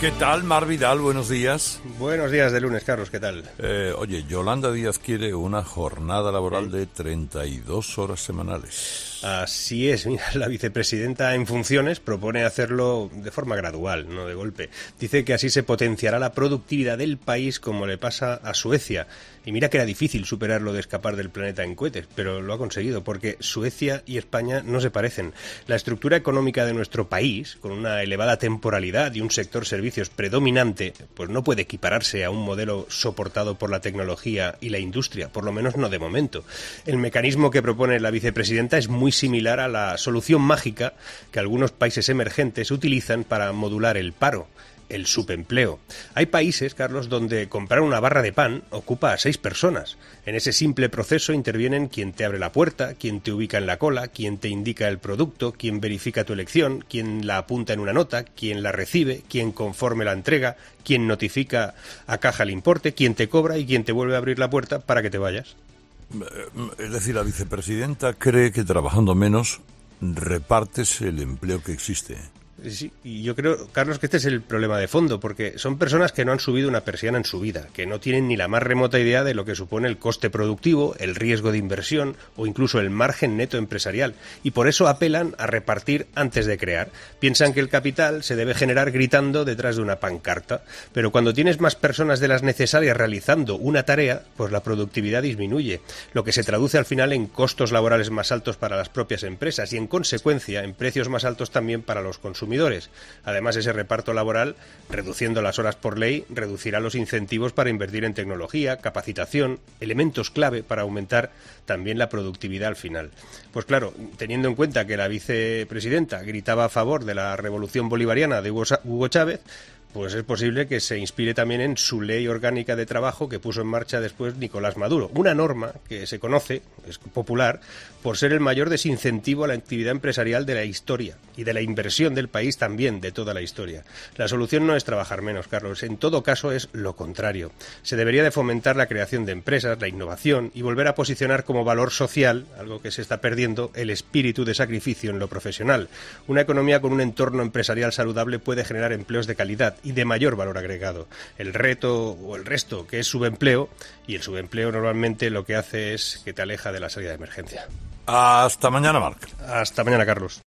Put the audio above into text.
¿Qué tal, Mar Vidal? Buenos días. Buenos días de lunes, Carlos, ¿qué tal? Eh, oye, Yolanda Díaz quiere una jornada laboral de 32 horas semanales. Así es, mira, la vicepresidenta en funciones propone hacerlo de forma gradual, no de golpe. Dice que así se potenciará la productividad del país como le pasa a Suecia. Y mira que era difícil superarlo de escapar del planeta en cohetes, pero lo ha conseguido porque Suecia y España no se parecen. La estructura económica de nuestro país, con una elevada temporalidad y un sector servicio predominante, pues no puede equipararse a un modelo soportado por la tecnología y la industria, por lo menos no de momento. El mecanismo que propone la vicepresidenta es muy similar a la solución mágica que algunos países emergentes utilizan para modular el paro el subempleo. Hay países, Carlos, donde comprar una barra de pan ocupa a seis personas. En ese simple proceso intervienen quien te abre la puerta, quien te ubica en la cola, quien te indica el producto, quien verifica tu elección, quien la apunta en una nota, quien la recibe, quien conforme la entrega, quien notifica a caja el importe, quien te cobra y quien te vuelve a abrir la puerta para que te vayas. Es decir, la vicepresidenta cree que trabajando menos repartes el empleo que existe y yo creo, Carlos, que este es el problema de fondo, porque son personas que no han subido una persiana en su vida, que no tienen ni la más remota idea de lo que supone el coste productivo, el riesgo de inversión o incluso el margen neto empresarial, y por eso apelan a repartir antes de crear. Piensan que el capital se debe generar gritando detrás de una pancarta, pero cuando tienes más personas de las necesarias realizando una tarea, pues la productividad disminuye, lo que se traduce al final en costos laborales más altos para las propias empresas y en consecuencia en precios más altos también para los consumidores Además, ese reparto laboral, reduciendo las horas por ley, reducirá los incentivos para invertir en tecnología, capacitación, elementos clave para aumentar también la productividad al final. Pues claro, teniendo en cuenta que la vicepresidenta gritaba a favor de la revolución bolivariana de Hugo Chávez, pues es posible que se inspire también en su ley orgánica de trabajo que puso en marcha después Nicolás Maduro, una norma que se conoce, es popular, por ser el mayor desincentivo a la actividad empresarial de la historia y de la inversión del país también de toda la historia. La solución no es trabajar menos, Carlos, en todo caso es lo contrario. Se debería de fomentar la creación de empresas, la innovación y volver a posicionar como valor social, algo que se está perdiendo, el espíritu de sacrificio en lo profesional. Una economía con un entorno empresarial saludable puede generar empleos de calidad y de mayor valor agregado. El reto o el resto que es subempleo y el subempleo normalmente lo que hace es que te aleja de la salida de emergencia. Hasta mañana, Marc. Hasta mañana, Carlos.